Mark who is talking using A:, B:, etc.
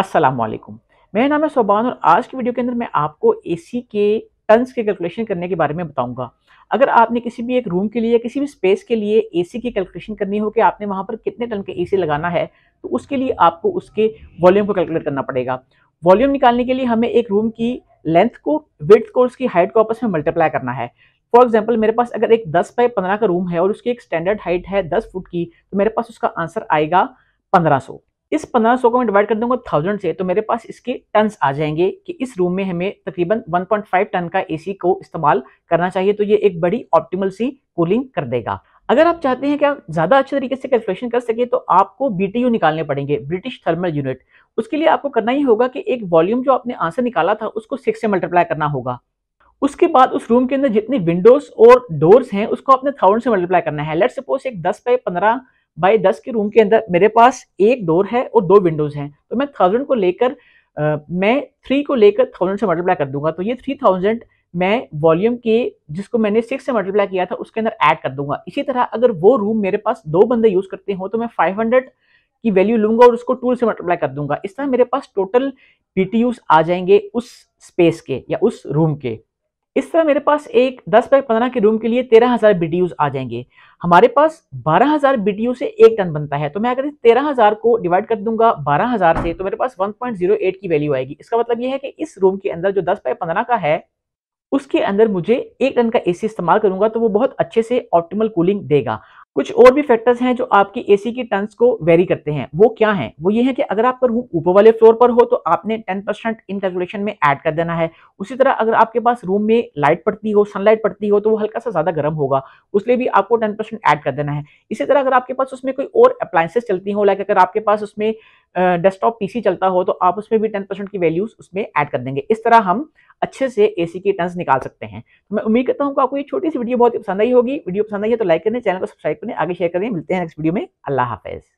A: अस्सलाम वालेकुम मेरा नाम है सोबान और आज की वीडियो के अंदर मैं आपको एसी के टन्स के कैलकुलेशन करने के बारे में बताऊंगा अगर आपने किसी भी एक रूम के लिए या किसी भी स्पेस के लिए एसी की कैलकुलेशन करनी हो कि आपने वहाँ पर कितने टन के एसी लगाना है तो उसके लिए आपको उसके वॉल्यूम को कैलकुलेट करना पड़ेगा वॉल्यूम निकालने के लिए हमें एक रूम की लेंथ को विथ को उसकी हाइट को आपस में मल्टीप्लाई करना है फॉर एग्जाम्पल मेरे पास अगर एक दस बाय पंद्रह का रूम है और उसकी एक स्टैंडर्ड हाइट है दस फुट की तो मेरे पास उसका आंसर आएगा पंद्रह सौ इस पंद्रह सौ को मैं डिवाइड कर दूंगा थाउजेंड से तो मेरे पास इसके टन आ जाएंगे कि इस रूम में हमें तकरीबन 1.5 टन का एसी को इस्तेमाल करना चाहिए तो ये एक बड़ी ऑप्टिमल सी कूलिंग कर देगा अगर आप चाहते हैं कि आप ज़्यादा अच्छे तरीके से कैलकुलेशन कर सके तो आपको बी निकालने पड़ेंगे ब्रिटिश थर्मल यूनिट उसके लिए आपको करना ही होगा कि एक वॉल्यूम जो आपने आंसर निकाला था उसको सिक्स से मल्टीप्लाई करना होगा उसके बाद उस रूम के अंदर जितने विंडोज और डोर्स हैं उसको आपने थाउजेंड से मल्टीप्लाई करना है लेट सपोज एक दस बाई पंद्रह बाई दस के रूम के अंदर मेरे पास एक डोर है और दो विंडोज़ हैं तो मैं थाउजेंड को लेकर मैं थ्री को लेकर थाउजेंड से मल्टीप्लाई कर दूंगा तो ये थ्री थाउजेंड मैं वॉल्यूम के जिसको मैंने सिक्स से मल्टीप्लाई किया था उसके अंदर ऐड कर दूंगा इसी तरह अगर वो रूम मेरे पास दो बंदे यूज़ करते हो तो मैं फाइव हंड्रेड की वैल्यू लूंगा और उसको टू से मल्टीप्लाई कर दूंगा इस तरह मेरे पास टोटल पी आ जाएंगे उस स्पेस के या उस रूम के इस तरह मेरे पास एक 10 बाय 15 के रूम के लिए 13000 हज़ार आ जाएंगे हमारे पास 12000 हज़ार से एक टन बनता है तो मैं अगर इस 13000 को डिवाइड कर दूंगा 12000 से तो मेरे पास 1.08 की वैल्यू आएगी इसका मतलब यह है कि इस रूम के अंदर जो 10 बाय 15 का है उसके अंदर मुझे एक टन का एसी इस्तेमाल करूंगा तो वो बहुत अच्छे से ऑप्टिमल कूलिंग देगा कुछ और भी फैक्टर्स हैं जो आपकी एसी की टर्न्स को वेरी करते हैं वो क्या हैं वो ये है कि अगर आपका रूम ऊपर वाले फ्लोर पर हो तो आपने 10 परसेंट इन कैलकुलेशन में ऐड कर देना है उसी तरह अगर आपके पास रूम में लाइट पड़ती हो सनलाइट पड़ती हो तो वो हल्का सा ज़्यादा गर्म होगा उसलिए भी आपको टेन परसेंट ऐड कर देना है इसी तरह अगर आपके पास उसमें कोई और अप्लाइंसेस चलती हो लाइक अगर आपके पास उसमें डेस्कटॉप पीसी चलता हो तो आप उसमें भी टेन परसेंट की वैल्यूज उसमें ऐड कर देंगे इस तरह हम अच्छे से एसी की टर्न्स निकाल सकते हैं तो मैं उम्मीद करता हूँ कि आपको ये छोटी सी वीडियो बहुत पसंद आई होगी वीडियो पसंद आई है तो लाइक करें चैनल को सब्सक्राइब करें आगे शेयर करें मिलते हैं नेक्स्ट वीडियो में अल्लाह हाफिज़